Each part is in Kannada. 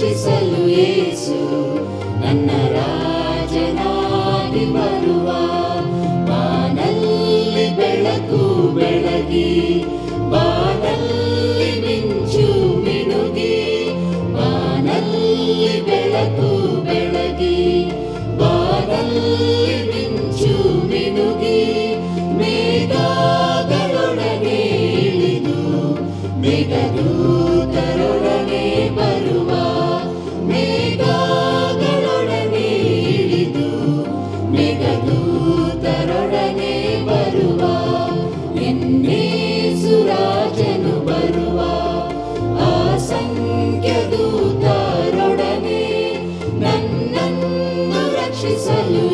ರಕ್ಷಿಸಲು ಯೇಸು ನನ್ನ ರಾಜನಾಗಿ ಬರುವ she said,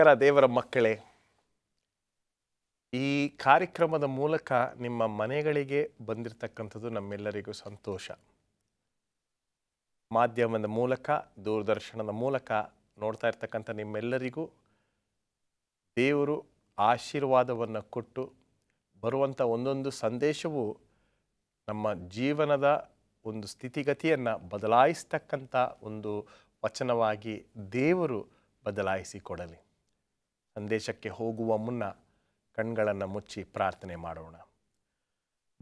ನಮಸ್ಕಾರ ದೇವರ ಮಕ್ಕಳೇ ಈ ಕಾರ್ಯಕ್ರಮದ ಮೂಲಕ ನಿಮ್ಮ ಮನೆಗಳಿಗೆ ಬಂದಿರತಕ್ಕಂಥದ್ದು ನಮ್ಮೆಲ್ಲರಿಗೂ ಸಂತೋಷ ಮಾಧ್ಯಮದ ಮೂಲಕ ದೂರದರ್ಶನದ ಮೂಲಕ ನೋಡ್ತಾ ಇರ್ತಕ್ಕಂಥ ನಿಮ್ಮೆಲ್ಲರಿಗೂ ದೇವರು ಆಶೀರ್ವಾದವನ್ನು ಕೊಟ್ಟು ಬರುವಂಥ ಒಂದೊಂದು ಸಂದೇಶವು ನಮ್ಮ ಜೀವನದ ಒಂದು ಸ್ಥಿತಿಗತಿಯನ್ನು ಬದಲಾಯಿಸ್ತಕ್ಕಂಥ ಒಂದು ವಚನವಾಗಿ ದೇವರು ಬದಲಾಯಿಸಿಕೊಡಲಿ ಸಂದೇಶಕ್ಕೆ ಹೋಗುವ ಮುನ್ನ ಕಣ್ಗಳನ್ನು ಮುಚ್ಚಿ ಪ್ರಾರ್ಥನೆ ಮಾಡೋಣ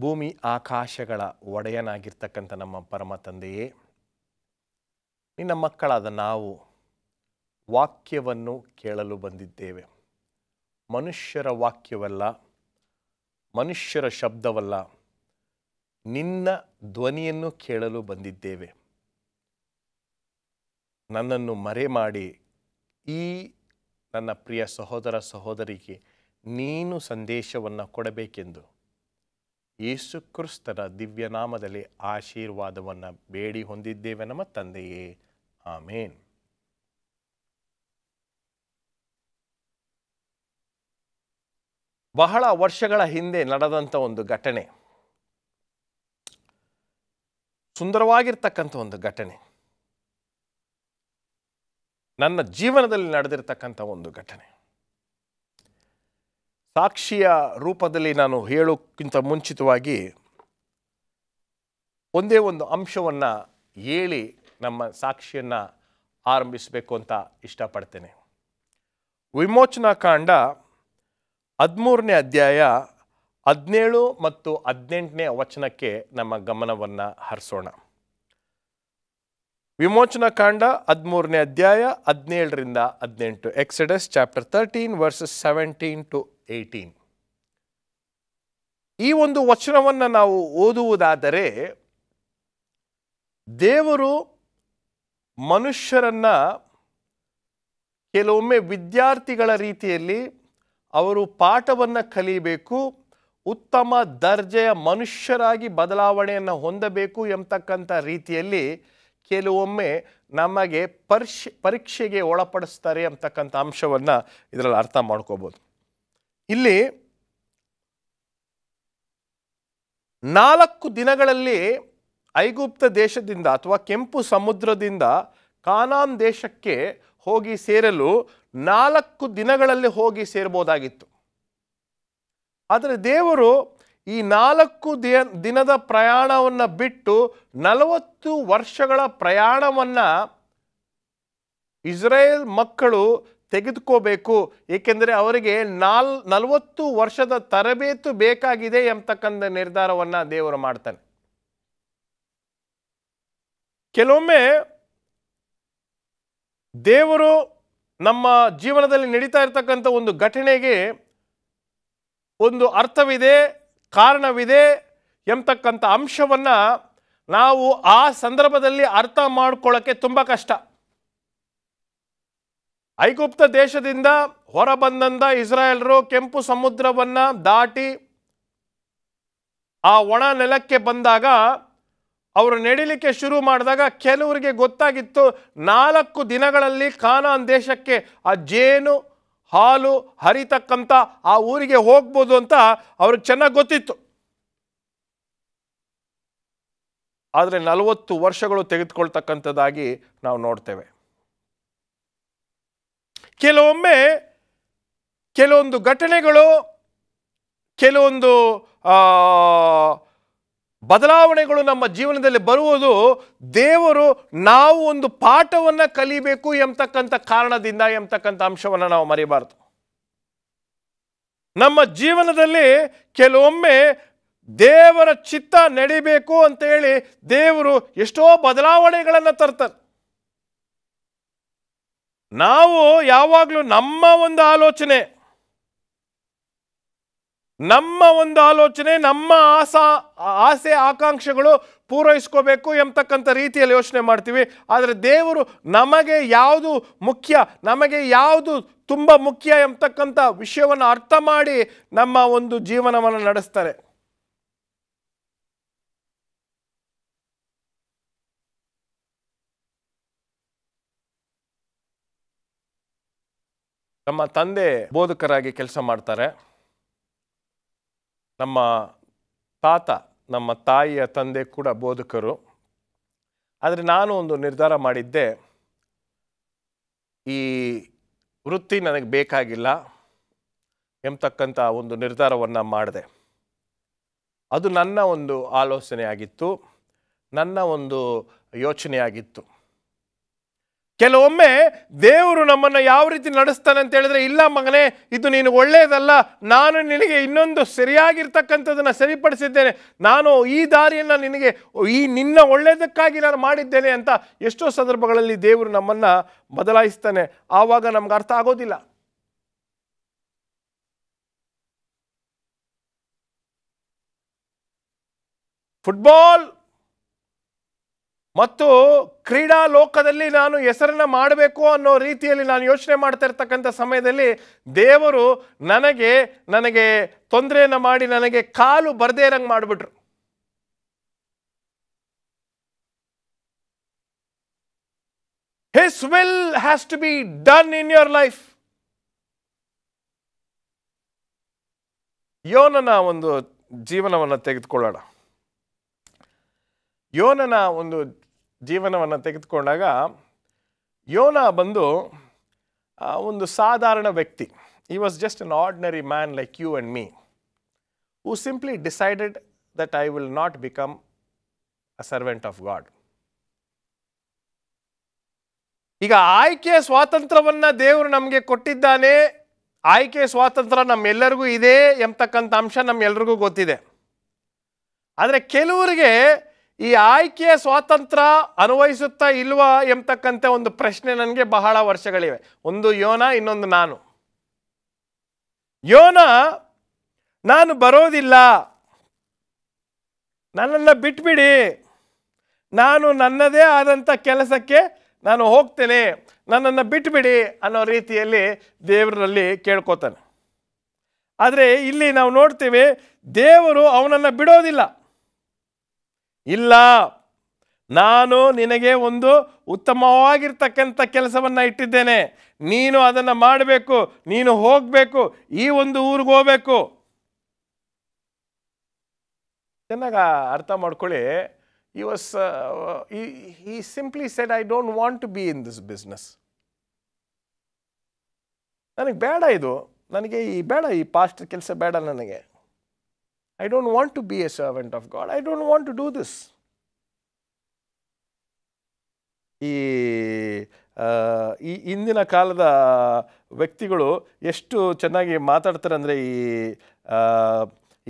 ಭೂಮಿ ಆಕಾಶಗಳ ಒಡೆಯನಾಗಿರ್ತಕ್ಕಂಥ ನಮ್ಮ ಪರಮ ತಂದೆಯೇ ನಿನ್ನ ಮಕ್ಕಳಾದ ನಾವು ವಾಕ್ಯವನ್ನು ಕೇಳಲು ಬಂದಿದ್ದೇವೆ ಮನುಷ್ಯರ ವಾಕ್ಯವಲ್ಲ ಮನುಷ್ಯರ ಶಬ್ದವಲ್ಲ ನಿನ್ನ ಧ್ವನಿಯನ್ನು ಕೇಳಲು ಬಂದಿದ್ದೇವೆ ನನ್ನನ್ನು ಮರೆ ಮಾಡಿ ಈ ನನ್ನ ಪ್ರಿಯ ಸಹೋದರ ಸಹೋದರಿಗೆ ನೀನು ಸಂದೇಶವನ್ನು ಕೊಡಬೇಕೆಂದು ಯೇಸುಕ್ರಿಸ್ತನ ದಿವ್ಯನಾಮದಲ್ಲಿ ಆಶೀರ್ವಾದವನ್ನು ಬೇಡಿ ಹೊಂದಿದ್ದೇವೆ ನಮ್ಮ ತಂದೆಯೇ ಆಮೇನ್ ಬಹಳ ವರ್ಷಗಳ ಹಿಂದೆ ನಡೆದಂಥ ಒಂದು ಘಟನೆ ಸುಂದರವಾಗಿರ್ತಕ್ಕಂಥ ಒಂದು ಘಟನೆ ನನ್ನ ಜೀವನದಲ್ಲಿ ನಡೆದಿರತಕ್ಕಂಥ ಒಂದು ಘಟನೆ ಸಾಕ್ಷಿಯ ರೂಪದಲ್ಲಿ ನಾನು ಹೇಳೋಕ್ಕಿಂತ ಮುಂಚಿತವಾಗಿ ಒಂದೇ ಒಂದು ಅಂಶವನ್ನು ಹೇಳಿ ನಮ್ಮ ಸಾಕ್ಷಿಯನ್ನು ಆರಂಭಿಸಬೇಕು ಅಂತ ಇಷ್ಟಪಡ್ತೇನೆ ವಿಮೋಚನಾ ಕಾಂಡ ಹದಿಮೂರನೇ ಅಧ್ಯಾಯ ಹದಿನೇಳು ಮತ್ತು ಹದಿನೆಂಟನೇ ವಚನಕ್ಕೆ ನಮ್ಮ ಗಮನವನ್ನು ಹರಿಸೋಣ ವಿಮೋಚನಾ ಕಾಂಡ ಹದಿಮೂರನೇ ಅಧ್ಯಾಯ ಹದಿನೇಳರಿಂದ ಹದಿನೆಂಟು Exodus chapter thirteen verses seventeen to eighteen ಈ ಒಂದು ವಚನವನ್ನು ನಾವು ಓದುವುದಾದರೆ ದೇವರು ಮನುಷ್ಯರನ್ನು ಕೆಲವೊಮ್ಮೆ ವಿದ್ಯಾರ್ಥಿಗಳ ರೀತಿಯಲ್ಲಿ ಅವರು ಪಾಠವನ್ನು ಕಲಿಯಬೇಕು ಉತ್ತಮ ದರ್ಜೆಯ ಮನುಷ್ಯರಾಗಿ ಬದಲಾವಣೆಯನ್ನು ಹೊಂದಬೇಕು ಎಂಬತಕ್ಕಂಥ ರೀತಿಯಲ್ಲಿ ಕೆಲವೊಮ್ಮೆ ನಮಗೆ ಪರ್ಶ್ ಪರೀಕ್ಷೆಗೆ ಒಳಪಡಿಸ್ತಾರೆ ಅಂತಕ್ಕಂಥ ಅಂಶವನ್ನು ಇದರಲ್ಲಿ ಅರ್ಥ ಮಾಡ್ಕೋಬೋದು ಇಲ್ಲಿ ನಾಲ್ಕು ದಿನಗಳಲ್ಲಿ ಐಗುಪ್ತ ದೇಶದಿಂದ ಅಥವಾ ಕೆಂಪು ಸಮುದ್ರದಿಂದ ಕಾನಾನ್ ದೇಶಕ್ಕೆ ಹೋಗಿ ಸೇರಲು ನಾಲ್ಕು ದಿನಗಳಲ್ಲಿ ಹೋಗಿ ಸೇರ್ಬೋದಾಗಿತ್ತು ಆದರೆ ದೇವರು ಈ ನಾಲ್ಕು ದಿನದ ಪ್ರಯಾಣವನ್ನು ಬಿಟ್ಟು ನಲವತ್ತು ವರ್ಷಗಳ ಪ್ರಯಾಣವನ್ನು ಇಸ್ರೇಲ್ ಮಕ್ಕಳು ತೆಗೆದುಕೋಬೇಕು ಏಕೆಂದರೆ ಅವರಿಗೆ ನಾಲ್ ನಲವತ್ತು ವರ್ಷದ ತರಬೇತು ಬೇಕಾಗಿದೆ ಎಂಬತಕ್ಕಂಥ ನಿರ್ಧಾರವನ್ನು ದೇವರು ಮಾಡ್ತಾನೆ ಕೆಲವೊಮ್ಮೆ ದೇವರು ನಮ್ಮ ಜೀವನದಲ್ಲಿ ನಡೀತಾ ಇರತಕ್ಕಂಥ ಒಂದು ಘಟನೆಗೆ ಒಂದು ಅರ್ಥವಿದೆ ಕಾರಣವಿದೆ ಎಂಬತಕ್ಕಂಥ ಅಂಶವನ್ನು ನಾವು ಆ ಸಂದರ್ಭದಲ್ಲಿ ಅರ್ಥ ಮಾಡ್ಕೊಳ್ಳೋಕ್ಕೆ ತುಂಬ ಕಷ್ಟ ಐಗುಪ್ತ ದೇಶದಿಂದ ಹೊರಬಂದಂಥ ಇಸ್ರಾಯೇಲ್ರು ಕೆಂಪು ಸಮುದ್ರವನ್ನು ದಾಟಿ ಆ ಒಣ ನೆಲಕ್ಕೆ ಬಂದಾಗ ಅವರು ನಡಿಲಿಕ್ಕೆ ಶುರು ಮಾಡಿದಾಗ ಕೆಲವರಿಗೆ ಗೊತ್ತಾಗಿತ್ತು ನಾಲ್ಕು ದಿನಗಳಲ್ಲಿ ಖಾನಾನ್ ದೇಶಕ್ಕೆ ಆ ಜೇನು ಹಾಲು ಹರಿತಕ್ಕಂಥ ಆ ಊರಿಗೆ ಹೋಗ್ಬೋದು ಅಂತ ಅವ್ರಿಗೆ ಚೆನ್ನಾಗಿ ಗೊತ್ತಿತ್ತು ಆದರೆ ನಲವತ್ತು ವರ್ಷಗಳು ತೆಗೆದುಕೊಳ್ತಕ್ಕಂಥದ್ದಾಗಿ ನಾವು ನೋಡ್ತೇವೆ ಕೆಲವೊಮ್ಮೆ ಕೆಲವೊಂದು ಘಟನೆಗಳು ಕೆಲವೊಂದು ಬದಲಾವಣೆಗಳು ನಮ್ಮ ಜೀವನದಲ್ಲಿ ಬರುವುದು ದೇವರು ನಾವು ಒಂದು ಪಾಠವನ್ನು ಕಲಿಬೇಕು ಎಂಬತಕ್ಕಂಥ ಕಾರಣದಿಂದ ಎಂಬತಕ್ಕಂಥ ಅಂಶವನ್ನು ನಾವು ಮರಿಬಾರ್ದು ನಮ್ಮ ಜೀವನದಲ್ಲಿ ಕೆಲವೊಮ್ಮೆ ದೇವರ ಚಿತ್ತ ನಡಿಬೇಕು ಅಂತ ಹೇಳಿ ದೇವರು ಎಷ್ಟೋ ಬದಲಾವಣೆಗಳನ್ನು ತರ್ತಾರೆ ನಾವು ಯಾವಾಗಲೂ ನಮ್ಮ ಒಂದು ಆಲೋಚನೆ ನಮ್ಮ ಒಂದು ಆಲೋಚನೆ ನಮ್ಮ ಆಸಾ ಆಸೆ ಆಕಾಂಕ್ಷೆಗಳು ಪೂರೈಸ್ಕೋಬೇಕು ಎಂಬತಕ್ಕಂಥ ರೀತಿಯಲ್ಲಿ ಯೋಚನೆ ಮಾಡ್ತೀವಿ ಆದರೆ ದೇವರು ನಮಗೆ ಯಾವುದು ಮುಖ್ಯ ನಮಗೆ ಯಾವುದು ತುಂಬ ಮುಖ್ಯ ಎಂಬತಕ್ಕಂಥ ವಿಷಯವನ್ನು ಅರ್ಥ ಮಾಡಿ ನಮ್ಮ ಒಂದು ಜೀವನವನ್ನು ನಡೆಸ್ತಾರೆ ನಮ್ಮ ತಂದೆ ಬೋಧಕರಾಗಿ ಕೆಲಸ ಮಾಡ್ತಾರೆ ನಮ್ಮ ತಾತ ನಮ್ಮ ತಾಯಿಯ ತಂದೆ ಕೂಡ ಬೋಧಕರು ಆದರೆ ನಾನು ಒಂದು ನಿರ್ಧಾರ ಮಾಡಿದ್ದೆ ಈ ವೃತ್ತಿ ನನಗೆ ಬೇಕಾಗಿಲ್ಲ ಎಂಬತಕ್ಕಂಥ ಒಂದು ನಿರ್ಧಾರವನ್ನು ಮಾಡಿದೆ ಅದು ನನ್ನ ಒಂದು ಆಲೋಚನೆ ಆಗಿತ್ತು ನನ್ನ ಒಂದು ಯೋಚನೆ ಆಗಿತ್ತು ಕೆಲವೊಮ್ಮೆ ದೇವರು ನಮ್ಮನ್ನು ಯಾವ ರೀತಿ ನಡೆಸ್ತಾನೆ ಅಂತ ಹೇಳಿದ್ರೆ ಇಲ್ಲ ಮಗನೇ ಇದು ನೀನು ಒಳ್ಳೆಯದಲ್ಲ ನಾನು ನಿನಗೆ ಇನ್ನೊಂದು ಸರಿಯಾಗಿರ್ತಕ್ಕಂಥದ್ದನ್ನು ಸರಿಪಡಿಸಿದ್ದೇನೆ ನಾನು ಈ ದಾರಿಯನ್ನು ನಿನಗೆ ಈ ನಿನ್ನ ಒಳ್ಳೆಯದಕ್ಕಾಗಿ ನಾನು ಮಾಡಿದ್ದೇನೆ ಅಂತ ಎಷ್ಟೋ ಸಂದರ್ಭಗಳಲ್ಲಿ ದೇವರು ನಮ್ಮನ್ನು ಬದಲಾಯಿಸ್ತಾನೆ ಆವಾಗ ನಮ್ಗೆ ಅರ್ಥ ಆಗೋದಿಲ್ಲ ಫುಟ್ಬಾಲ್ ಮತ್ತು ಕ್ರೀಡಾ ಲೋಕದಲ್ಲಿ ನಾನು ಹೆಸರನ್ನು ಮಾಡಬೇಕು ಅನ್ನೋ ರೀತಿಯಲ್ಲಿ ನಾನು ಯೋಚನೆ ಮಾಡ್ತಾ ಇರ್ತಕ್ಕಂಥ ಸಮಯದಲ್ಲಿ ದೇವರು ನನಗೆ ನನಗೆ ತೊಂದರೆಯನ್ನು ಮಾಡಿ ನನಗೆ ಕಾಲು ಬರದೇ ಇರಂಗೆ ಮಾಡಿಬಿಟ್ರು his will has to be done in your life ಯೋನನ ಒಂದು ಜೀವನವನ್ನು ತೆಗೆದುಕೊಳ್ಳೋಣ ಯೋನನ ಒಂದು ಜೀವನವನ್ನು ತೆಗೆದುಕೊಂಡಾಗ ಯೋನ ಬಂದು ಒಂದು ಸಾಧಾರಣ ವ್ಯಕ್ತಿ he was just an ordinary man like you and me who simply decided that I will not become a servant of God ಈಗ ಆಯ್ಕೆಯ ಸ್ವಾತಂತ್ರ್ಯವನ್ನು ದೇವರು ನಮಗೆ ಕೊಟ್ಟಿದ್ದಾನೆ ಆಯ್ಕೆ ಸ್ವಾತಂತ್ರ್ಯ ನಮ್ಮೆಲ್ಲರಿಗೂ ಇದೆ ಎಂಬತಕ್ಕಂಥ ಅಂಶ ನಮ್ಮೆಲ್ರಿಗೂ ಗೊತ್ತಿದೆ ಆದರೆ ಕೆಲವರಿಗೆ ಈ ಆಯ್ಕೆಯ ಸ್ವಾತಂತ್ರ್ಯ ಅನ್ವಯಿಸುತ್ತಾ ಇಲ್ವಾ ಎಂಬತಕ್ಕಂಥ ಒಂದು ಪ್ರಶ್ನೆ ನನಗೆ ಬಹಳ ವರ್ಷಗಳಿವೆ ಒಂದು ಯೋನ ಇನ್ನೊಂದು ನಾನು ಯೋನ ನಾನು ಬರೋದಿಲ್ಲ ನನ್ನನ್ನು ಬಿಟ್ಬಿಡಿ ನಾನು ನನ್ನದೇ ಆದಂಥ ಕೆಲಸಕ್ಕೆ ನಾನು ಹೋಗ್ತೇನೆ ನನ್ನನ್ನು ಬಿಟ್ಬಿಡಿ ಅನ್ನೋ ರೀತಿಯಲ್ಲಿ ದೇವರಲ್ಲಿ ಕೇಳ್ಕೊತಾನೆ ಆದರೆ ಇಲ್ಲಿ ನಾವು ನೋಡ್ತೀವಿ ದೇವರು ಅವನನ್ನು ಬಿಡೋದಿಲ್ಲ ಇಲ್ಲ ನಾನು ನಿನಗೆ ಒಂದು ಉತ್ತಮವಾಗಿರ್ತಕ್ಕಂಥ ಕೆಲಸವನ್ನು ಇಟ್ಟಿದ್ದೇನೆ ನೀನು ಅದನ್ನು ಮಾಡಬೇಕು ನೀನು ಹೋಗಬೇಕು ಈ ಒಂದು ಊರಿಗೆ ಹೋಗಬೇಕು ಚೆನ್ನಾಗಿ ಅರ್ಥ ಮಾಡ್ಕೊಳ್ಳಿ he was he simply said I don't want to be in this business ನನಗೆ ಬೇಡ ಇದು ನನಗೆ ಈ ಬೇಡ ಈ ಪಾಸ್ಟ್ ಕೆಲಸ ಬೇಡ ನನಗೆ I don't want to be a servant of God. I don't want to do this. ಈ ಈ ಇಂದಿನ ಕಾಲದ ವ್ಯಕ್ತಿಗಳು ಎಷ್ಟು ಚೆನ್ನಾಗಿ ಮಾತಾಡ್ತಾರೆ ಅಂದರೆ ಈ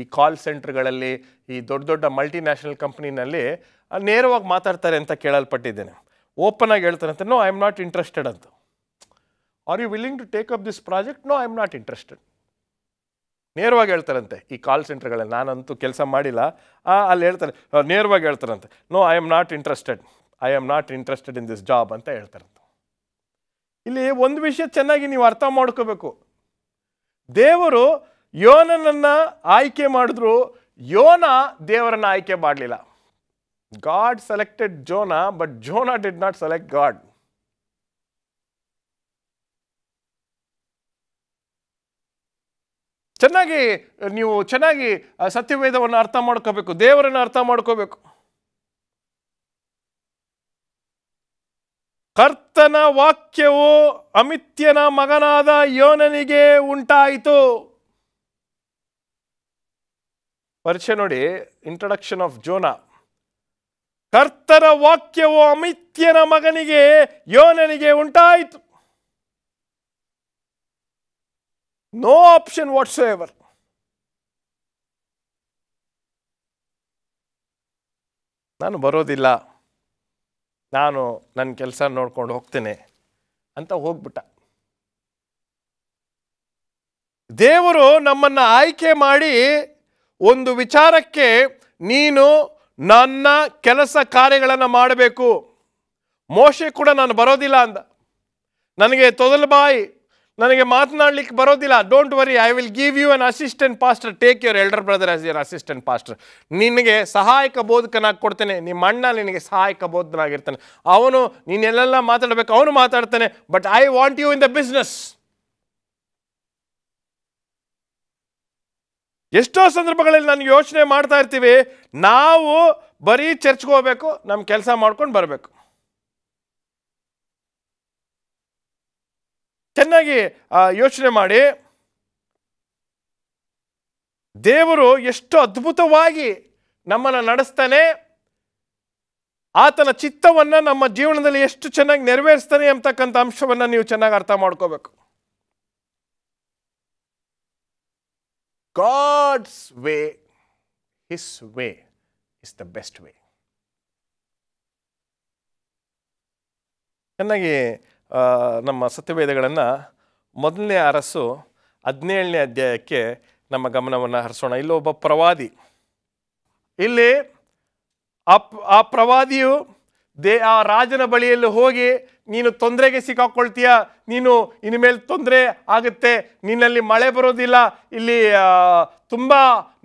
ಈ ಕಾಲ್ ಸೆಂಟರ್ಗಳಲ್ಲಿ ಈ ದೊಡ್ಡ ದೊಡ್ಡ ಮಲ್ಟಿನ್ಯಾಷನಲ್ ಕಂಪ್ನಿನಲ್ಲಿ ನೇರವಾಗಿ ಮಾತಾಡ್ತಾರೆ ಅಂತ ಕೇಳಲ್ಪಟ್ಟಿದ್ದೇನೆ ಓಪನ್ ಆಗಿ ಹೇಳ್ತಾರೆ ಅಂತ no I am not interested ಅಂತ are you willing to take up this project no I am not interested ನೇರವಾಗಿ ಹೇಳ್ತಾರಂತೆ ಈ ಕಾಲ್ ಸೆಂಟರ್ಗಳಲ್ಲಿ ನಾನಂತೂ ಕೆಲಸ ಮಾಡಿಲ್ಲ ಅಲ್ಲಿ ಹೇಳ್ತಾರೆ ನೇರವಾಗಿ ಹೇಳ್ತಾರಂತೆ no I am not interested I am not interested in this job ಅಂತ ಹೇಳ್ತಾರಂತೆ ಇಲ್ಲಿ ಒಂದು ವಿಷಯ ಚೆನ್ನಾಗಿ ನೀವು ಅರ್ಥ ಮಾಡ್ಕೋಬೇಕು ದೇವರು ಯೋನನನ್ನು ಆಯ್ಕೆ ಮಾಡಿದ್ರು ಯೋನ ದೇವರನ್ನು ಆಯ್ಕೆ ಮಾಡಲಿಲ್ಲ God selected Jonah but Jonah did not select God ಚೆನ್ನಾಗಿ ನೀವು ಚೆನ್ನಾಗಿ ಸತ್ಯವೇದವನ್ನು ಅರ್ಥ ಮಾಡ್ಕೋಬೇಕು ದೇವರನ್ನು ಅರ್ಥ ಮಾಡ್ಕೋಬೇಕು ಕರ್ತನ ವಾಕ್ಯವು ಅಮಿತ್ಯನ ಮಗನಾದ ಯೋನನಿಗೆ ಉಂಟಾಯಿತು ಪರಿಚಯ ನೋಡಿ ಇಂಟ್ರಡಕ್ಷನ್ ಆಫ್ ಜೋನ ಕರ್ತನ ವಾಕ್ಯವು ಅಮಿತ್ಯನ ಮಗನಿಗೆ ಯೋನನಿಗೆ ಉಂಟಾಯಿತು No option whatsoever. ನಾನು ಬರೋದಿಲ್ಲ ನಾನು ನನ್ನ ಕೆಲಸ ನೋಡ್ಕೊಂಡು ಹೋಗ್ತೇನೆ ಅಂತ ಹೋಗ್ಬಿಟ್ಟ ದೇವರು ನಮ್ಮನ್ನು ಆಯ್ಕೆ ಮಾಡಿ ಒಂದು ವಿಚಾರಕ್ಕೆ ನೀನು ನನ್ನ ಕೆಲಸ ಕಾರ್ಯಗಳನ್ನು ಮಾಡಬೇಕು ಮೋಶೆ ಕೂಡ ನಾನು ಬರೋದಿಲ್ಲ ಅಂದ ನನಗೆ ತೊದಲು ಬಾಯಿ ನನಗೆ ಮಾತನಾಡ್ಲಿಕ್ಕೆ ಬರೋದಿಲ್ಲ don't worry I will give you an assistant pastor take your elder brother as your assistant pastor ನಿನಗೆ ಸಹಾಯಕ ಬೋಧಕನಾಗಿ ಕೊಡ್ತೇನೆ ನಿಮ್ಮ ಅಣ್ಣ ನಿನಗೆ ಸಹಾಯಕ ಬೋಧನಾಗಿರ್ತಾನೆ ಅವನು ನೀನೆಲ್ಲೆಲ್ಲ ಮಾತಾಡಬೇಕು ಅವನು ಮಾತಾಡ್ತಾನೆ but I want you in the business ಎಷ್ಟೋ ಸಂದರ್ಭಗಳಲ್ಲಿ ನಾನು ಯೋಚನೆ ಮಾಡ್ತಾ ಇರ್ತೀವಿ ನಾವು ಬರೀ ಚರ್ಚ್ಗೆ ಹೋಗ್ಬೇಕು ನಮ್ಮ ಕೆಲಸ ಮಾಡ್ಕೊಂಡು ಬರಬೇಕು ಚೆನ್ನಾಗಿ ಯೋಚನೆ ಮಾಡಿ ದೇವರು ಎಷ್ಟು ಅದ್ಭುತವಾಗಿ ನಮ್ಮನ್ನು ನಡೆಸ್ತಾನೆ ಆತನ ಚಿತ್ತವನ್ನು ನಮ್ಮ ಜೀವನದಲ್ಲಿ ಎಷ್ಟು ಚೆನ್ನಾಗಿ ನೆರವೇರಿಸ್ತಾನೆ ಅಂತಕ್ಕಂಥ ಅಂಶವನ್ನು ನೀವು ಚೆನ್ನಾಗಿ ಅರ್ಥ ಮಾಡ್ಕೋಬೇಕು God's way his way is the best way ಚೆನ್ನಾಗಿ ನಮ್ಮ ಸತ್ಯವೇದಗಳನ್ನು ಮೊದಲನೇ ಅರಸು ಹದಿನೇಳನೇ ಅಧ್ಯಾಯಕ್ಕೆ ನಮ್ಮ ಗಮನವನ್ನು ಹರಿಸೋಣ ಇಲ್ಲೊಬ್ಬ ಪ್ರವಾದಿ ಇಲ್ಲಿ ಆ ಆ ಪ್ರವಾದಿಯು ದೇ ಆ ರಾಜನ ಬಳಿಯಲ್ಲಿ ಹೋಗಿ ನೀನು ತೊಂದರೆಗೆ ಸಿಕ್ಕಾಕೊಳ್ತೀಯ ನೀನು ಇನ್ಮೇಲೆ ತೊಂದರೆ ಆಗುತ್ತೆ ನಿನ್ನಲ್ಲಿ ಮಳೆ ಬರೋದಿಲ್ಲ ಇಲ್ಲಿ ತುಂಬ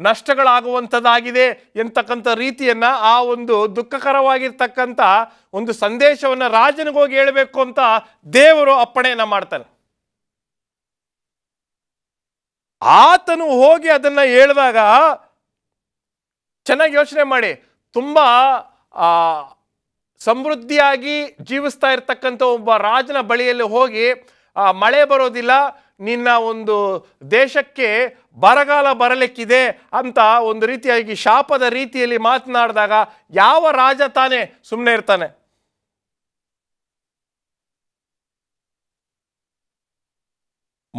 ನಷ್ಟಗಳಾಗುವಂಥದ್ದಾಗಿದೆ ಎಂತಕ್ಕಂಥ ರೀತಿಯನ್ನು ಆ ಒಂದು ದುಃಖಕರವಾಗಿರ್ತಕ್ಕಂಥ ಒಂದು ಸಂದೇಶವನ್ನು ರಾಜನಿಗೋಗಿ ಹೇಳಬೇಕು ಅಂತ ದೇವರು ಅಪ್ಪಣೆಯನ್ನು ಮಾಡ್ತಾನೆ ಆತನು ಹೋಗಿ ಅದನ್ನು ಹೇಳಿದಾಗ ಚೆನ್ನಾಗಿ ಯೋಚನೆ ಮಾಡಿ ತುಂಬ ಸಮೃದ್ಧಿಯಾಗಿ ಜೀವಿಸ್ತಾ ಇರ್ತಕ್ಕಂಥ ಒಬ್ಬ ರಾಜನ ಬಳಿಯಲ್ಲಿ ಹೋಗಿ ಮಳೆ ಬರೋದಿಲ್ಲ ನಿನ್ನ ಒಂದು ದೇಶಕ್ಕೆ ಬರಗಾಲ ಬರಲಿಕ್ಕಿದೆ ಅಂತ ಒಂದು ರೀತಿಯಾಗಿ ಶಾಪದ ರೀತಿಯಲ್ಲಿ ಮಾತನಾಡಿದಾಗ ಯಾವ ರಾಜ ತಾನೇ ಸುಮ್ಮನೆ ಇರ್ತಾನೆ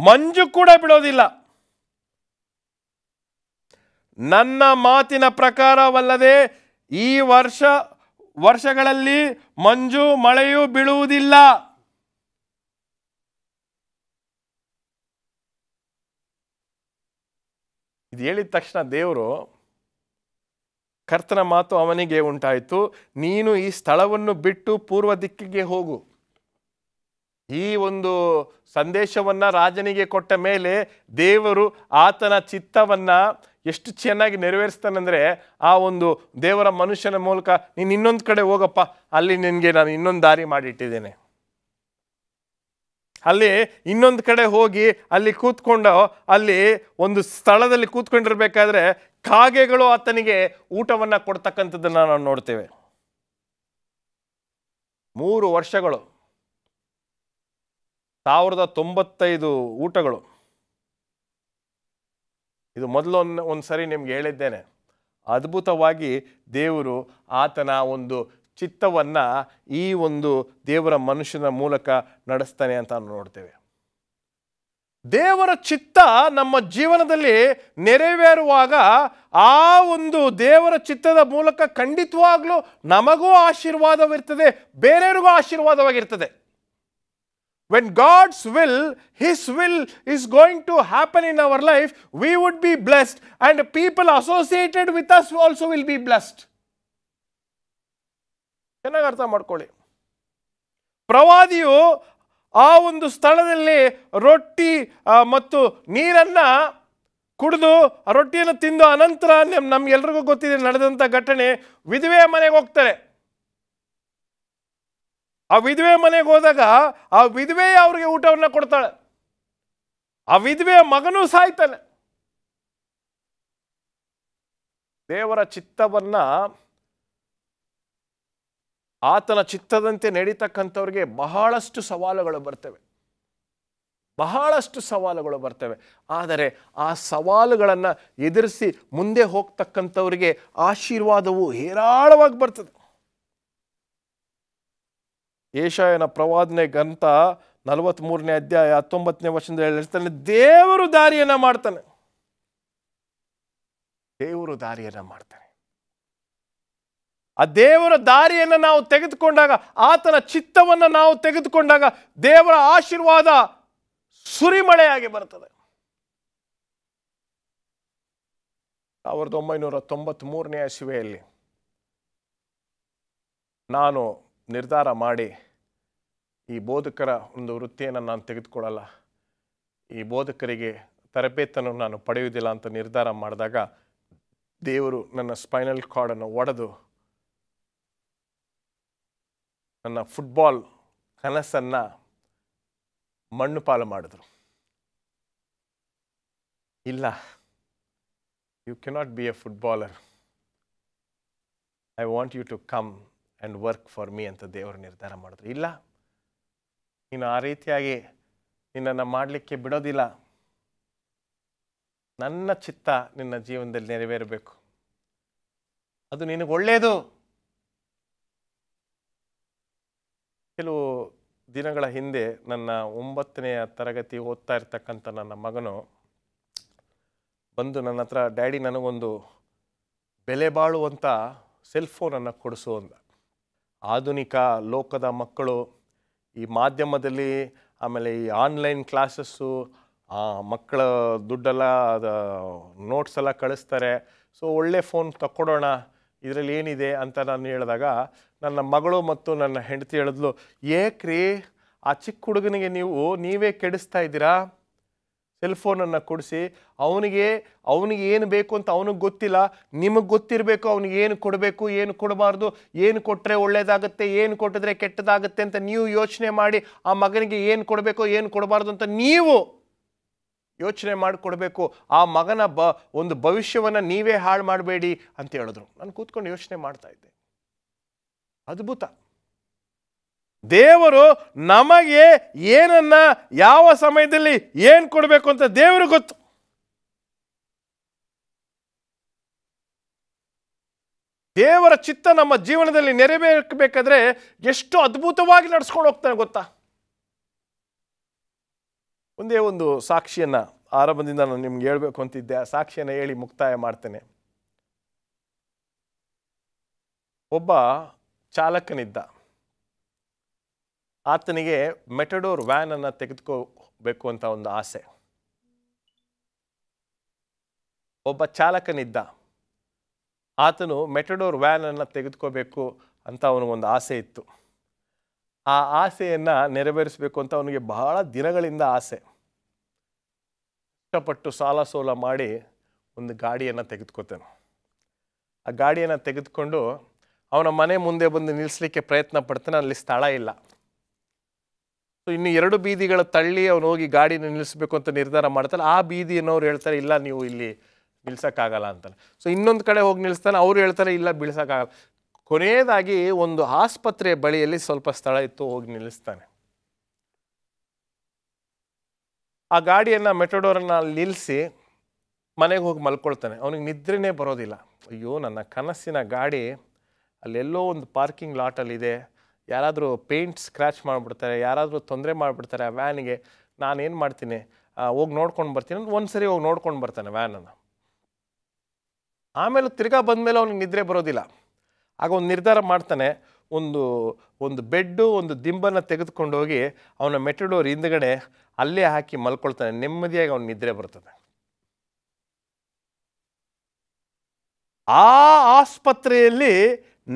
ಮಂಜು ಕೂಡ ಬಿಡೋದಿಲ್ಲ ನನ್ನ ಮಾತಿನ ಪ್ರಕಾರವಲ್ಲದೆ ಈ ವರ್ಷ ವರ್ಷಗಳಲ್ಲಿ ಮಂಜು ಮಳೆಯೂ ಬೀಳುವುದಿಲ್ಲ ಇದು ಹೇಳಿದ ತಕ್ಷಣ ದೇವರು ಕರ್ತನ ಮಾತು ಅವನಿಗೆ ಉಂಟಾಯಿತು ನೀನು ಈ ಸ್ಥಳವನ್ನು ಬಿಟ್ಟು ಪೂರ್ವ ದಿಕ್ಕಿಗೆ ಹೋಗು ಈ ಒಂದು ಸಂದೇಶವನ್ನ ರಾಜನಿಗೆ ಕೊಟ್ಟ ಮೇಲೆ ದೇವರು ಆತನ ಚಿತ್ತವನ್ನ ಎಷ್ಟು ಚೆನ್ನಾಗಿ ನೆರವೇರಿಸ್ತಾನಂದರೆ ಆ ಒಂದು ದೇವರ ಮನುಷ್ಯನ ಮೂಲಕ ನೀನು ಇನ್ನೊಂದು ಕಡೆ ಹೋಗಪ್ಪ ಅಲ್ಲಿ ನಿನಗೆ ನಾನು ಇನ್ನೊಂದು ದಾರಿ ಮಾಡಿಟ್ಟಿದ್ದೇನೆ ಅಲ್ಲಿ ಇನ್ನೊಂದು ಕಡೆ ಹೋಗಿ ಅಲ್ಲಿ ಕೂತ್ಕೊಂಡು ಅಲ್ಲಿ ಒಂದು ಸ್ಥಳದಲ್ಲಿ ಕೂತ್ಕೊಂಡಿರಬೇಕಾದ್ರೆ ಕಾಗೆಗಳು ಆತನಿಗೆ ಊಟವನ್ನು ಕೊಡ್ತಕ್ಕಂಥದ್ದನ್ನು ನಾವು ನೋಡ್ತೇವೆ ಮೂರು ವರ್ಷಗಳು ಸಾವಿರದ ತೊಂಬತ್ತೈದು ಊಟಗಳು ಇದು ಮೊದಲು ಒಂದು ಒಂದು ಸರಿ ನಿಮ್ಗೆ ಹೇಳಿದ್ದೇನೆ ಅದ್ಭುತವಾಗಿ ದೇವರು ಆತನ ಒಂದು ಚಿತ್ತವನ್ನು ಈ ಒಂದು ದೇವರ ಮನುಷ್ಯನ ಮೂಲಕ ನಡೆಸ್ತಾನೆ ಅಂತ ನೋಡ್ತೇವೆ ದೇವರ ಚಿತ್ತ ನಮ್ಮ ಜೀವನದಲ್ಲಿ ನೆರವೇರುವಾಗ ಆ ಒಂದು ದೇವರ ಚಿತ್ತದ ಮೂಲಕ ಖಂಡಿತವಾಗ್ಲೂ ನಮಗೂ ಆಶೀರ್ವಾದವಿರ್ತದೆ ಬೇರೆಯವ್ರಿಗೂ ಆಶೀರ್ವಾದವಾಗಿರ್ತದೆ When God's will, His will is going to happen in our life, we would be blessed and people associated with us also will be blessed. ಪ್ರವಾದಿಯು ಆ ಒಂದು ಸ್ಥಳದಲ್ಲಿ ರೊಟ್ಟಿ ಮತ್ತು ನೀರನ್ನು ಕುಡಿದು ರೊಟ್ಟಿಯನ್ನು ತಿಂದು ಅನಂತರ ನಮಗೆಲ್ರಿಗೂ ಗೊತ್ತಿದೆ ನಡೆದಂಥ ಘಟನೆ ವಿಧವೆಯ ಮನೆಗೆ ಹೋಗ್ತಾರೆ ಆ ವಿಧವೆ ಮನೆಗೆ ಹೋದಾಗ ಆ ವಿಧವೆ ಅವ್ರಿಗೆ ಊಟವನ್ನು ಕೊಡ್ತಾಳೆ ಆ ವಿಧವೆಯ ಮಗನೂ ಸಾಯ್ತಾನೆ ದೇವರ ಚಿತ್ತವನ್ನ ಆತನ ಚಿತ್ತದಂತೆ ನಡೀತಕ್ಕಂಥವ್ರಿಗೆ ಬಹಳಷ್ಟು ಸವಾಲುಗಳು ಬರ್ತವೆ ಬಹಳಷ್ಟು ಸವಾಲುಗಳು ಬರ್ತವೆ ಆದರೆ ಆ ಸವಾಲುಗಳನ್ನು ಎದುರಿಸಿ ಮುಂದೆ ಹೋಗ್ತಕ್ಕಂಥವ್ರಿಗೆ ಆಶೀರ್ವಾದವು ಹೇರಾಳವಾಗಿ ಬರ್ತದೆ ಏಷಾಯನ ಪ್ರವಾದನೆ ಗ್ರಂಥ ಮೂರನೇ ಅಧ್ಯಾಯ ಹತ್ತೊಂಬತ್ತನೇ ವರ್ಷದಿಂದ ಹೇಳ್ತಾನೆ ದೇವರು ದಾರಿಯನ್ನು ಮಾಡ್ತಾನೆ ದೇವರು ದಾರಿಯನ್ನು ಮಾಡ್ತಾನೆ ಆ ದೇವರ ದಾರಿಯನ್ನು ನಾವು ತೆಗೆದುಕೊಂಡಾಗ ಆತನ ಚಿತ್ತವನ್ನು ನಾವು ತೆಗೆದುಕೊಂಡಾಗ ದೇವರ ಆಶೀರ್ವಾದ ಸುರಿಮಳೆಯಾಗಿ ಬರ್ತದೆ ಸಾವಿರದ ಒಂಬೈನೂರ ಮೂರನೇ ಸಿವೆಯಲ್ಲಿ ನಾನು ನಿರ್ಧಾರ ಮಾಡಿ ಈ ಬೋಧಕರ ಒಂದು ವೃತ್ತಿಯನ್ನು ನಾನು ತೆಗೆದುಕೊಳ್ಳಲ್ಲ ಈ ಬೋಧಕರಿಗೆ ತರಬೇತನ್ನು ನಾನು ಪಡೆಯುವುದಿಲ್ಲ ಅಂತ ನಿರ್ಧಾರ ಮಾಡಿದಾಗ ದೇವರು ನನ್ನ ಸ್ಪೈನಲ್ ಕಾರ್ಡನ್ನು ಒಡೆದು ನನ್ನ ಫುಟ್ಬಾಲ್ ಕನಸನ್ನು ಮಣ್ಣು ಪಾಲು ಮಾಡಿದ್ರು ಇಲ್ಲ you cannot be a footballer I want you to come and work for me ಅಂತ ದೇವರು ನಿರ್ಧಾರ ಮಾಡಿದ್ರು ಇಲ್ಲ ನೀನು ಆ ರೀತಿಯಾಗಿ ನಿನ್ನನ್ನು ಮಾಡಲಿಕ್ಕೆ ಬಿಡೋದಿಲ್ಲ ನನ್ನ ಚಿತ್ತ ನಿನ್ನ ಜೀವನದಲ್ಲಿ ನೆರವೇರಬೇಕು ಅದು ನಿನಗೆ ಒಳ್ಳೆಯದು ಕೆಲವು ದಿನಗಳ ಹಿಂದೆ ನನ್ನ ಒಂಬತ್ತನೆಯ ತರಗತಿ ಓದ್ತಾ ಇರ್ತಕ್ಕಂಥ ನನ್ನ ಮಗನು ಬಂದು ನನ್ನ ಹತ್ರ ಡ್ಯಾಡಿ ನನಗೊಂದು ಬೆಲೆ ಬಾಳುವಂಥ ಸೆಲ್ಫೋನನ್ನು ಕೊಡಿಸು ಅಂದ ಆಧುನಿಕ ಲೋಕದ ಮಕ್ಕಳು ಈ ಮಾಧ್ಯಮದಲ್ಲಿ ಆಮೇಲೆ ಈ ಆನ್ಲೈನ್ ಕ್ಲಾಸಸ್ಸು ಮಕ್ಕಳ ದುಡ್ಡೆಲ್ಲ ಅದು ನೋಟ್ಸ್ ಎಲ್ಲ ಕಳಿಸ್ತಾರೆ ಸೊ ಒಳ್ಳೆ ಫೋನ್ ತಕ್ಕೊಡೋಣ ಇದರಲ್ಲಿ ಏನಿದೆ ಅಂತ ನಾನು ಹೇಳಿದಾಗ ನನ್ನ ಮಗಳು ಮತ್ತು ನನ್ನ ಹೆಂಡತಿ ಹೇಳಿದ್ಲು ಏಕ್ರಿ ಆ ಚಿಕ್ಕ ಹುಡುಗನಿಗೆ ನೀವು ನೀವೇ ಕೆಡಿಸ್ತಾ ಇದ್ದೀರಾ ಸೆಲ್ ಕೊಡಿಸಿ ಅವನಿಗೆ ಅವನಿಗೆ ಏನು ಬೇಕು ಅಂತ ಅವನಿಗೆ ಗೊತ್ತಿಲ್ಲ ನಿಮಗೆ ಗೊತ್ತಿರಬೇಕು ಅವನಿಗೆ ಏನು ಕೊಡಬೇಕು ಏನು ಕೊಡಬಾರ್ದು ಏನು ಕೊಟ್ಟರೆ ಒಳ್ಳೇದಾಗುತ್ತೆ ಏನು ಕೊಟ್ಟಿದ್ರೆ ಕೆಟ್ಟದಾಗುತ್ತೆ ಅಂತ ನೀವು ಯೋಚನೆ ಮಾಡಿ ಆ ಮಗನಿಗೆ ಏನು ಕೊಡಬೇಕು ಏನು ಕೊಡಬಾರ್ದು ಅಂತ ನೀವು ಯೋಚನೆ ಮಾಡಿಕೊಡ್ಬೇಕು ಆ ಮಗನ ಬ ಒಂದು ಭವಿಷ್ಯವನ್ನು ನೀವೇ ಹಾಳು ಮಾಡಬೇಡಿ ಅಂತ ಹೇಳಿದ್ರು ನಾನು ಕೂತ್ಕೊಂಡು ಯೋಚನೆ ಮಾಡ್ತಾ ಇದ್ದೆ ಅದ್ಭುತ ದೇವರು ನಮಗೆ ಏನನ್ನ ಯಾವ ಸಮಯದಲ್ಲಿ ಏನು ಕೊಡಬೇಕು ಅಂತ ದೇವರು ಗೊತ್ತು ದೇವರ ಚಿತ್ತ ನಮ್ಮ ಜೀವನದಲ್ಲಿ ನೆರವೇರಬೇಕಾದ್ರೆ ಎಷ್ಟು ಅದ್ಭುತವಾಗಿ ನಡ್ಸ್ಕೊಂಡು ಹೋಗ್ತಾನೆ ಗೊತ್ತಾ ಒಂದೇ ಒಂದು ಸಾಕ್ಷಿಯನ್ನ ಆರಂಭದಿಂದ ನಾನು ನಿಮ್ಗೆ ಹೇಳಬೇಕು ಅಂತಿದ್ದೆ ಆ ಸಾಕ್ಷಿಯನ್ನು ಹೇಳಿ ಮುಕ್ತಾಯ ಮಾಡ್ತೇನೆ ಒಬ್ಬ ಚಾಲಕನಿದ್ದ ಆತನಿಗೆ ಮೆಟಡೋರ್ ವ್ಯಾನನ್ನು ತೆಗೆದುಕೋಬೇಕು ಅಂತ ಒಂದು ಆಸೆ ಒಬ್ಬ ಚಾಲಕನಿದ್ದ ಆತನು ಮೆಟಡೋರ್ ವ್ಯಾನನ್ನು ತೆಗೆದುಕೋಬೇಕು ಅಂತ ಅವನಿಗೆ ಒಂದು ಆಸೆ ಇತ್ತು ಆ ಆಸೆಯನ್ನು ನೆರವೇರಿಸಬೇಕು ಅಂತ ಅವನಿಗೆ ಬಹಳ ದಿನಗಳಿಂದ ಆಸೆ ಕಷ್ಟಪಟ್ಟು ಸಾಲ ಸೋಲ ಮಾಡಿ ಒಂದು ಗಾಡಿಯನ್ನು ತೆಗೆದುಕೋತಾನೆ ಆ ಗಾಡಿಯನ್ನು ತೆಗೆದುಕೊಂಡು ಅವನ ಮನೆ ಮುಂದೆ ಬಂದು ನಿಲ್ಲಿಸಲಿಕ್ಕೆ ಪ್ರಯತ್ನ ಪಡ್ತಾನೆ ಅಲ್ಲಿ ಸ್ಥಳ ಇಲ್ಲ ಸೊ ಇನ್ನು ಎರಡು ಬೀದಿಗಳ ತಳ್ಳಿ ಅವನು ಹೋಗಿ ಗಾಡಿನ ನಿಲ್ಲಿಸಬೇಕು ಅಂತ ನಿರ್ಧಾರ ಮಾಡ್ತಾರೆ ಆ ಅವ್ರು ಹೇಳ್ತಾರೆ ಇಲ್ಲ ನೀವು ಇಲ್ಲಿ ನಿಲ್ಸೋಕ್ಕಾಗಲ್ಲ ಅಂತಾನೆ ಸೊ ಇನ್ನೊಂದು ಕಡೆ ಹೋಗಿ ನಿಲ್ಲಿಸ್ತಾನೆ ಅವ್ರು ಹೇಳ್ತಾರೆ ಇಲ್ಲ ಬೀಳ್ಸೋಕ್ಕಾಗಲ್ಲ ಕೊನೆಯದಾಗಿ ಒಂದು ಆಸ್ಪತ್ರೆ ಬಳಿಯಲ್ಲಿ ಸ್ವಲ್ಪ ಸ್ಥಳ ಇತ್ತು ಹೋಗಿ ನಿಲ್ಲಿಸ್ತಾನೆ ಆ ಗಾಡಿಯನ್ನು ಮೆಟೋಡೋರನ್ನು ನಿಲ್ಲಿಸಿ ಮನೆಗೆ ಹೋಗಿ ಮಲ್ಕೊಳ್ತಾನೆ ಅವನಿಗೆ ನಿದ್ರೆನೇ ಬರೋದಿಲ್ಲ ಅಯ್ಯೋ ನನ್ನ ಕನಸಿನ ಗಾಡಿ ಅಲ್ಲೆಲ್ಲೋ ಒಂದು ಪಾರ್ಕಿಂಗ್ ಲಾಟಲ್ಲಿದೆ ಯಾರಾದರೂ ಪೇಂಟ್ ಸ್ಕ್ರ್ಯಾಚ್ ಮಾಡಿಬಿಡ್ತಾರೆ ಯಾರಾದರೂ ತೊಂದರೆ ಮಾಡಿಬಿಡ್ತಾರೆ ಆ ವ್ಯಾನಿಗೆ ನಾನೇನು ಮಾಡ್ತೀನಿ ಹೋಗಿ ನೋಡ್ಕೊಂಡು ಬರ್ತೀನಿ ಅಂತ ಒಂದು ಸರಿ ಹೋಗಿ ನೋಡ್ಕೊಂಡು ಬರ್ತಾನೆ ವ್ಯಾನನ್ನು ಆಮೇಲೆ ತಿರ್ಗಾ ಬಂದಮೇಲೆ ಅವ್ನಿಗೆ ನಿದ್ರೆ ಬರೋದಿಲ್ಲ ಆಗ ಒಂದು ನಿರ್ಧಾರ ಮಾಡ್ತಾನೆ ಒಂದು ಒಂದು ಬೆಡ್ಡು ಒಂದು ದಿಂಬನ್ನು ತೆಗೆದುಕೊಂಡು ಹೋಗಿ ಅವನ ಮೆಟ್ಟಡೋರು ಹಿಂದ್ಗಡೆ ಅಲ್ಲೇ ಹಾಕಿ ಮಲ್ಕೊಳ್ತಾನೆ ನೆಮ್ಮದಿಯಾಗಿ ಅವ್ನು ನಿದ್ರೆ ಬರ್ತದೆ ಆ ಆಸ್ಪತ್ರೆಯಲ್ಲಿ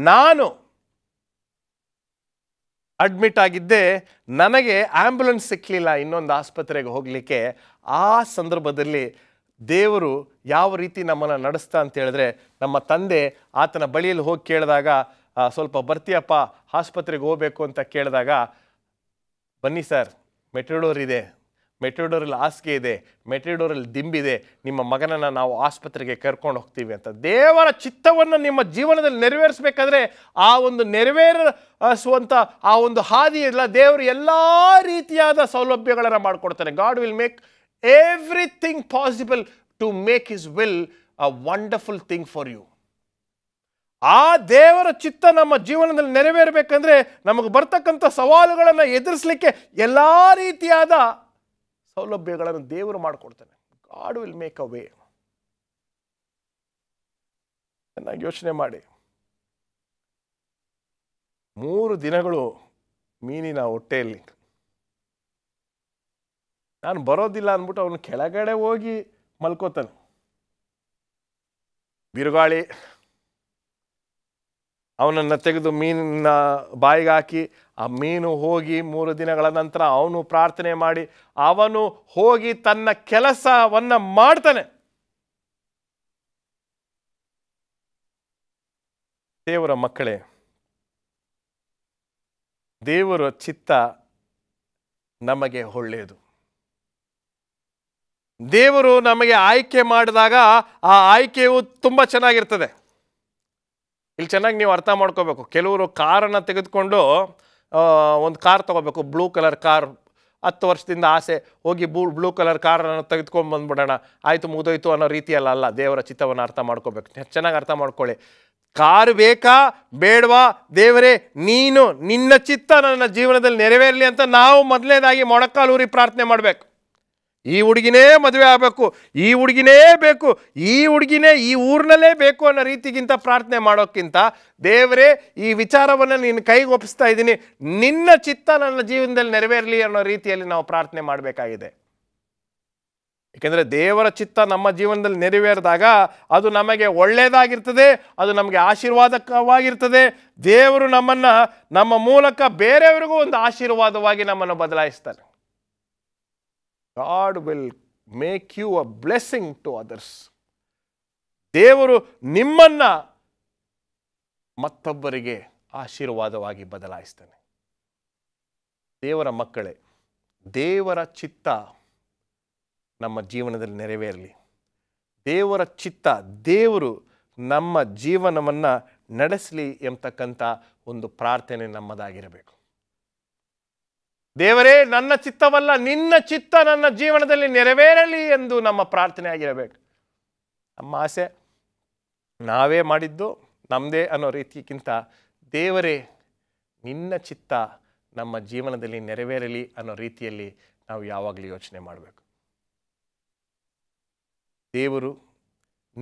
ನಾನು ಅಡ್ಮಿಟ್ ಆಗಿದ್ದೆ ನನಗೆ ಆ್ಯಂಬುಲೆನ್ಸ್ ಸಿಕ್ಕಲಿಲ್ಲ ಇನ್ನೊಂದು ಆಸ್ಪತ್ರೆಗೆ ಹೋಗಲಿಕ್ಕೆ ಆ ಸಂದರ್ಭದಲ್ಲಿ ದೇವರು ಯಾವ ರೀತಿ ನಮ್ಮನ್ನು ನಡೆಸ್ತಾ ಅಂತ ಹೇಳಿದ್ರೆ ನಮ್ಮ ತಂದೆ ಆತನ ಬಳಿಯಲ್ಲಿ ಹೋಗಿ ಕೇಳಿದಾಗ ಸ್ವಲ್ಪ ಬರ್ತೀಯಪ್ಪ ಆಸ್ಪತ್ರೆಗೆ ಹೋಗಬೇಕು ಅಂತ ಕೇಳಿದಾಗ ಬನ್ನಿ ಸರ್ ಮೆಟ್ರೋಡೋರ್ ಇದೆ ಮೆಟ್ರಿಡೋರಲ್ಲಿ ಹಾಸಿಗೆ ಇದೆ ಮೆಟ್ರಿಡೋರಲ್ಲಿ ದಿಂಬಿದೆ ನಿಮ್ಮ ಮಗನನ್ನು ನಾವು ಆಸ್ಪತ್ರೆಗೆ ಕರ್ಕೊಂಡು ಹೋಗ್ತೀವಿ ಅಂತ ದೇವರ ಚಿತ್ತವನ್ನು ನಿಮ್ಮ ಜೀವನದಲ್ಲಿ ನೆರವೇರಿಸಬೇಕಾದ್ರೆ ಆ ಒಂದು ನೆರವೇರಿಸುವಂಥ ಆ ಒಂದು ಹಾದಿ ಇಲ್ಲ ದೇವರು ಎಲ್ಲ ರೀತಿಯಾದ ಸೌಲಭ್ಯಗಳನ್ನು ಮಾಡಿಕೊಡ್ತಾರೆ God will make everything possible to make his will a wonderful thing for you ಆ ದೇವರ ಚಿತ್ತ ನಮ್ಮ ಜೀವನದಲ್ಲಿ ನೆರವೇರಬೇಕಂದ್ರೆ ನಮಗೆ ಬರ್ತಕ್ಕಂಥ ಸವಾಲುಗಳನ್ನು ಎದುರಿಸಲಿಕ್ಕೆ ಎಲ್ಲ ರೀತಿಯಾದ ಸೌಲಭ್ಯಗಳನ್ನು ದೇವರು ಮಾಡಿಕೊಡ್ತಾನೆ God will make a way ಚೆನ್ನಾಗಿ ಯೋಚನೆ ಮಾಡಿ ಮೂರು ದಿನಗಳು ಮೀನಿನ ಹೊಟ್ಟೆಯಲ್ಲಿ ನಾನು ಬರೋದಿಲ್ಲ ಅಂದ್ಬಿಟ್ಟು ಅವನು ಕೆಳಗಡೆ ಹೋಗಿ ಮಲ್ಕೋತಾನೆ ಬಿರುಗಾಳಿ ಅವನನ್ನು ತೆಗೆದು ಮೀನಿನ ಬಾಯಿಗೆ ಹಾಕಿ ಆ ಮೀನು ಹೋಗಿ ಮೂರು ದಿನಗಳ ನಂತರ ಅವನು ಪ್ರಾರ್ಥನೆ ಮಾಡಿ ಅವನು ಹೋಗಿ ತನ್ನ ಕೆಲಸವನ್ನು ಮಾಡ್ತಾನೆ ದೇವರ ಮಕ್ಕಳೇ ದೇವರ ಚಿತ್ತ ನಮಗೆ ಒಳ್ಳೆಯದು ದೇವರು ನಮಗೆ ಆಯ್ಕೆ ಮಾಡಿದಾಗ ಆ ಆಯ್ಕೆಯು ತುಂಬ ಚೆನ್ನಾಗಿರ್ತದೆ ಇಲ್ಲಿ ಚೆನ್ನಾಗಿ ನೀವು ಅರ್ಥ ಮಾಡ್ಕೋಬೇಕು ಕೆಲವರು ಕಾರನ್ನು ತೆಗೆದುಕೊಂಡು ಒಂದು ಕಾರ್ ತೊಗೋಬೇಕು ಬ್ಲೂ ಕಲರ್ ಕಾರ್ ಹತ್ತು ವರ್ಷದಿಂದ ಆಸೆ ಹೋಗಿ ಬ್ಲೂ ಬ್ಲೂ ಕಲರ್ ಕಾರನ್ನು ತೆಗೆದುಕೊಂಡು ಬಂದುಬಿಡೋಣ ಆಯಿತು ಮುಗಿದೋಯ್ತು ಅನ್ನೋ ರೀತಿಯಲ್ಲ ಅಲ್ಲ ದೇವರ ಚಿತ್ತವನ್ನು ಅರ್ಥ ಮಾಡ್ಕೋಬೇಕು ಚೆನ್ನಾಗಿ ಅರ್ಥ ಮಾಡ್ಕೊಳ್ಳಿ ಕಾರು ಬೇಕಾ ಬೇಡವಾ ದೇವರೇ ನೀನು ನಿನ್ನ ಚಿತ್ತ ನನ್ನ ಜೀವನದಲ್ಲಿ ನೆರವೇರಲಿ ಅಂತ ನಾವು ಮೊದಲನೇದಾಗಿ ಮೊಣಕಾಲೂರಿ ಪ್ರಾರ್ಥನೆ ಮಾಡಬೇಕು ಈ ಹುಡುಗಿನೇ ಮದುವೆ ಆಗಬೇಕು ಈ ಹುಡುಗಿನೇ ಬೇಕು ಈ ಹುಡುಗಿನೇ ಈ ಊರಿನಲ್ಲೇ ಬೇಕು ಅನ್ನೋ ರೀತಿಗಿಂತ ಪ್ರಾರ್ಥನೆ ಮಾಡೋಕ್ಕಿಂತ ದೇವರೇ ಈ ವಿಚಾರವನ್ನು ನೀನು ಕೈಗೆ ಒಪ್ಪಿಸ್ತಾ ಇದ್ದೀನಿ ನಿನ್ನ ಚಿತ್ತ ನನ್ನ ಜೀವನದಲ್ಲಿ ನೆರವೇರಲಿ ಅನ್ನೋ ರೀತಿಯಲ್ಲಿ ನಾವು ಪ್ರಾರ್ಥನೆ ಮಾಡಬೇಕಾಗಿದೆ ಏಕೆಂದರೆ ದೇವರ ಚಿತ್ತ ನಮ್ಮ ಜೀವನದಲ್ಲಿ ನೆರವೇರಿದಾಗ ಅದು ನಮಗೆ ಒಳ್ಳೆಯದಾಗಿರ್ತದೆ ಅದು ನಮಗೆ ಆಶೀರ್ವಾದಕವಾಗಿರ್ತದೆ ದೇವರು ನಮ್ಮನ್ನು ನಮ್ಮ ಮೂಲಕ ಬೇರೆಯವರಿಗೂ ಒಂದು ಆಶೀರ್ವಾದವಾಗಿ ನಮ್ಮನ್ನು ಬದಲಾಯಿಸ್ತಾರೆ God will make you a blessing to others ದೇವರು ನಿಮ್ಮನ್ನು ಮತ್ತೊಬ್ಬರಿಗೆ ಆಶೀರ್ವಾದವಾಗಿ ಬದಲಾಯಿಸ್ತಾನೆ ದೇವರ ಮಕ್ಕಳೇ ದೇವರ ಚಿತ್ತ ನಮ್ಮ ಜೀವನದಲ್ಲಿ ನೆರವೇರಲಿ ದೇವರ ಚಿತ್ತ ದೇವರು ನಮ್ಮ ಜೀವನವನ್ನು ನಡೆಸಲಿ ಎಂಬತಕ್ಕಂಥ ಒಂದು ಪ್ರಾರ್ಥನೆ ನಮ್ಮದಾಗಿರಬೇಕು ದೇವರೇ ನನ್ನ ಚಿತ್ತವಲ್ಲ ನಿನ್ನ ಚಿತ್ತ ನನ್ನ ಜೀವನದಲ್ಲಿ ನೆರವೇರಲಿ ಎಂದು ನಮ್ಮ ಪ್ರಾರ್ಥನೆ ಆಗಿರಬೇಕು ನಮ್ಮ ಆಸೆ ನಾವೇ ಮಾಡಿದ್ದು ನಮ್ಮದೇ ಅನ್ನೋ ರೀತಿಗಿಂತ ದೇವರೇ ನಿನ್ನ ಚಿತ್ತ ನಮ್ಮ ಜೀವನದಲ್ಲಿ ನೆರವೇರಲಿ ಅನ್ನೋ ರೀತಿಯಲ್ಲಿ ನಾವು ಯಾವಾಗಲೂ ಯೋಚನೆ ಮಾಡಬೇಕು ದೇವರು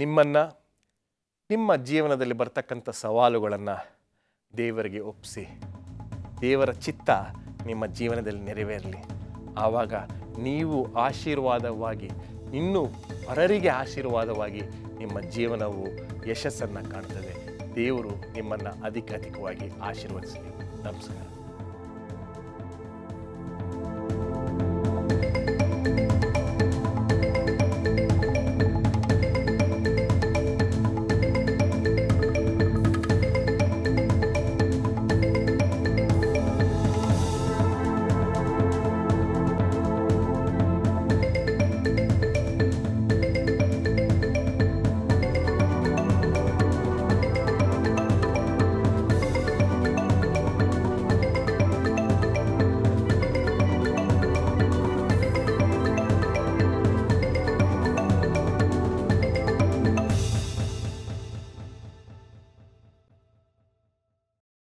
ನಿಮ್ಮನ್ನು ನಿಮ್ಮ ಜೀವನದಲ್ಲಿ ಬರ್ತಕ್ಕಂಥ ಸವಾಲುಗಳನ್ನು ದೇವರಿಗೆ ಒಪ್ಪಿಸಿ ದೇವರ ಚಿತ್ತ ನಿಮ್ಮ ಜೀವನದಲ್ಲಿ ನೆರವೇರಲಿ ಆವಾಗ ನೀವು ಆಶೀರ್ವಾದವಾಗಿ ಇನ್ನೂ ಪರರಿಗೆ ಆಶೀರ್ವಾದವಾಗಿ ನಿಮ್ಮ ಜೀವನವು ಯಶಸ್ಸನ್ನು ಕಾಣ್ತದೆ ದೇವರು ನಿಮ್ಮನ್ನು ಅಧಿಕಾಧಿಕವಾಗಿ ಆಶೀರ್ವದಿಸಲಿ ನಮಸ್ಕಾರ